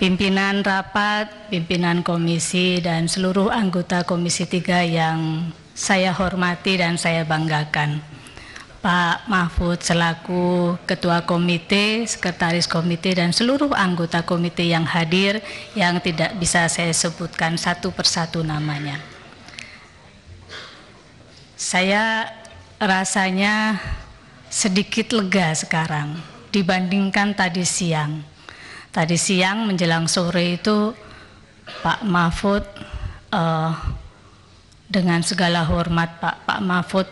pimpinan rapat, pimpinan komisi, dan seluruh anggota Komisi tiga yang saya hormati dan saya banggakan. Pak Mahfud selaku Ketua Komite, Sekretaris Komite, dan seluruh anggota komite yang hadir yang tidak bisa saya sebutkan satu persatu namanya. Saya rasanya sedikit lega sekarang dibandingkan tadi siang Tadi siang menjelang sore itu Pak Mahfud uh, dengan segala hormat Pak Pak Mahfud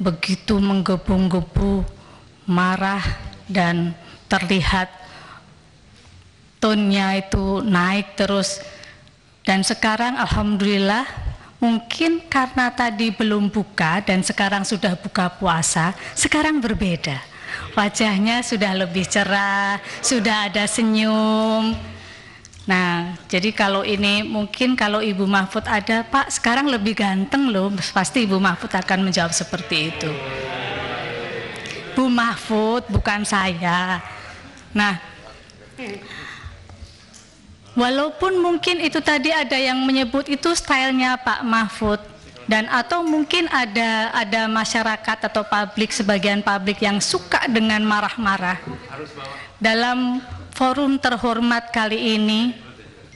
begitu menggebu-gebu, marah dan terlihat tonnya itu naik terus. Dan sekarang alhamdulillah mungkin karena tadi belum buka dan sekarang sudah buka puasa, sekarang berbeda wajahnya sudah lebih cerah, sudah ada senyum. Nah, jadi kalau ini mungkin kalau Ibu Mahfud ada, Pak sekarang lebih ganteng loh, pasti Ibu Mahfud akan menjawab seperti itu. Bu Mahfud bukan saya. Nah, walaupun mungkin itu tadi ada yang menyebut itu stylenya Pak Mahfud, dan atau mungkin ada ada masyarakat atau publik sebagian publik yang suka dengan marah-marah dalam forum terhormat kali ini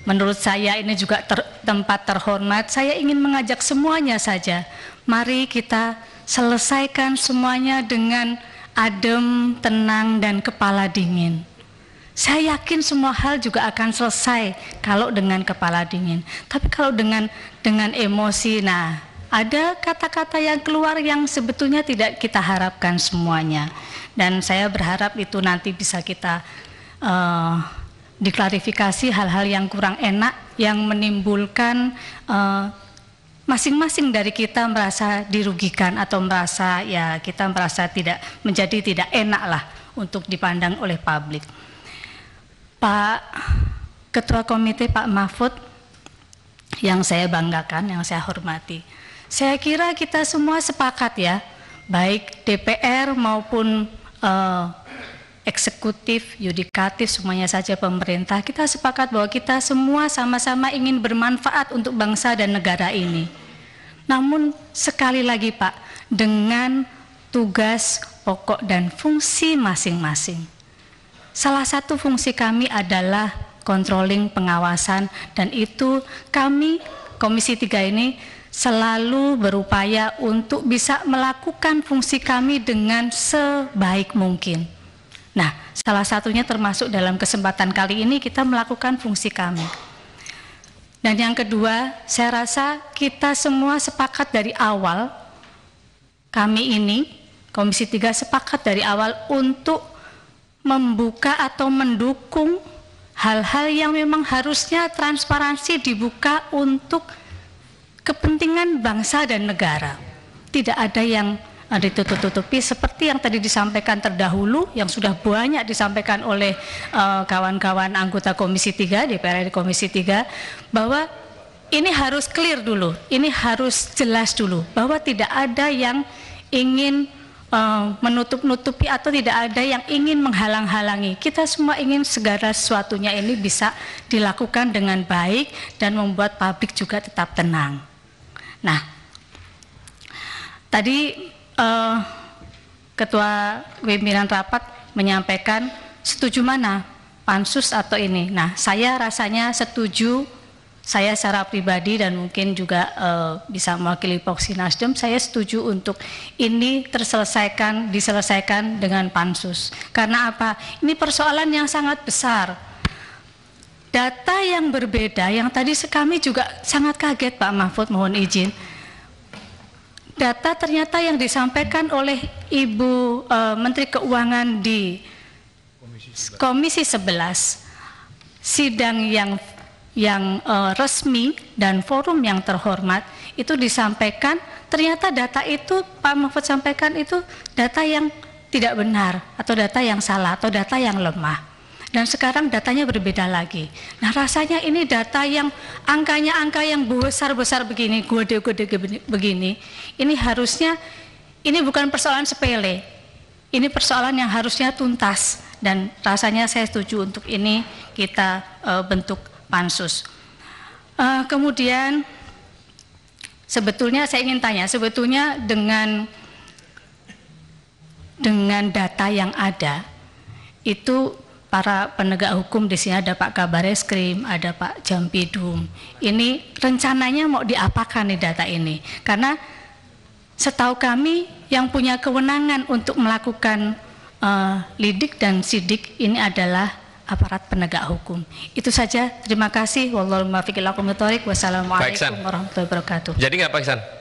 menurut saya ini juga ter, tempat terhormat saya ingin mengajak semuanya saja mari kita selesaikan semuanya dengan adem, tenang dan kepala dingin saya yakin semua hal juga akan selesai kalau dengan kepala dingin. Tapi kalau dengan dengan emosi, nah ada kata-kata yang keluar yang sebetulnya tidak kita harapkan semuanya. Dan saya berharap itu nanti bisa kita uh, diklarifikasi hal-hal yang kurang enak yang menimbulkan uh, masing-masing dari kita merasa dirugikan atau merasa ya kita merasa tidak menjadi tidak enak lah untuk dipandang oleh publik. Pak Ketua Komite Pak Mahfud yang saya banggakan, yang saya hormati. Saya kira kita semua sepakat ya, baik DPR maupun eh, eksekutif, yudikatif, semuanya saja pemerintah, kita sepakat bahwa kita semua sama-sama ingin bermanfaat untuk bangsa dan negara ini. Namun sekali lagi Pak, dengan tugas, pokok, dan fungsi masing-masing. Salah satu fungsi kami adalah controlling pengawasan dan itu kami Komisi 3 ini selalu berupaya untuk bisa melakukan fungsi kami dengan sebaik mungkin. Nah, salah satunya termasuk dalam kesempatan kali ini kita melakukan fungsi kami. Dan yang kedua, saya rasa kita semua sepakat dari awal kami ini Komisi 3 sepakat dari awal untuk membuka atau mendukung hal-hal yang memang harusnya transparansi dibuka untuk kepentingan bangsa dan negara. Tidak ada yang ah, ditutup-tutupi seperti yang tadi disampaikan terdahulu yang sudah banyak disampaikan oleh eh, kawan-kawan uh, anggota Komisi 3 DPR RI Komisi 3 bahwa ini harus clear dulu, ini harus jelas dulu bahwa tidak ada yang ingin uh, menutup-nutupi atau tidak ada yang ingin menghalang-halangi. Kita semua ingin segala sesuatunya ini bisa dilakukan dengan baik dan membuat publik juga tetap tenang. Nah, tadi eh, ketua pimpinan rapat menyampaikan setuju mana pansus atau ini. Nah, saya rasanya setuju saya secara pribadi dan mungkin juga uh, bisa mewakili Poksi Nasdem, saya setuju untuk ini terselesaikan, diselesaikan dengan pansus. Karena apa? Ini persoalan yang sangat besar data yang berbeda yang tadi kami juga sangat kaget Pak Mahfud mohon izin data ternyata yang disampaikan oleh Ibu e, Menteri Keuangan di Komisi 11, sidang yang yang e, resmi dan forum yang terhormat itu disampaikan ternyata data itu Pak Mahfud sampaikan itu data yang tidak benar atau data yang salah atau data yang lemah dan sekarang datanya berbeda lagi. Nah rasanya ini data yang angkanya angka yang besar-besar begini, gede-gede begini, ini harusnya ini bukan persoalan sepele, ini persoalan yang harusnya tuntas dan rasanya saya setuju untuk ini kita e, bentuk pansus. E, kemudian sebetulnya saya ingin tanya, sebetulnya dengan dengan data yang ada itu para penegak hukum di sini ada Pak Kabareskrim, ada Pak Jampidum. Ini rencananya mau diapakan nih data ini? Karena setahu kami yang punya kewenangan untuk melakukan uh, lidik dan sidik ini adalah aparat penegak hukum. Itu saja. Terima kasih. Wassalamualaikum warahmatullahi wabarakatuh. Jadi nggak Pak Iksan?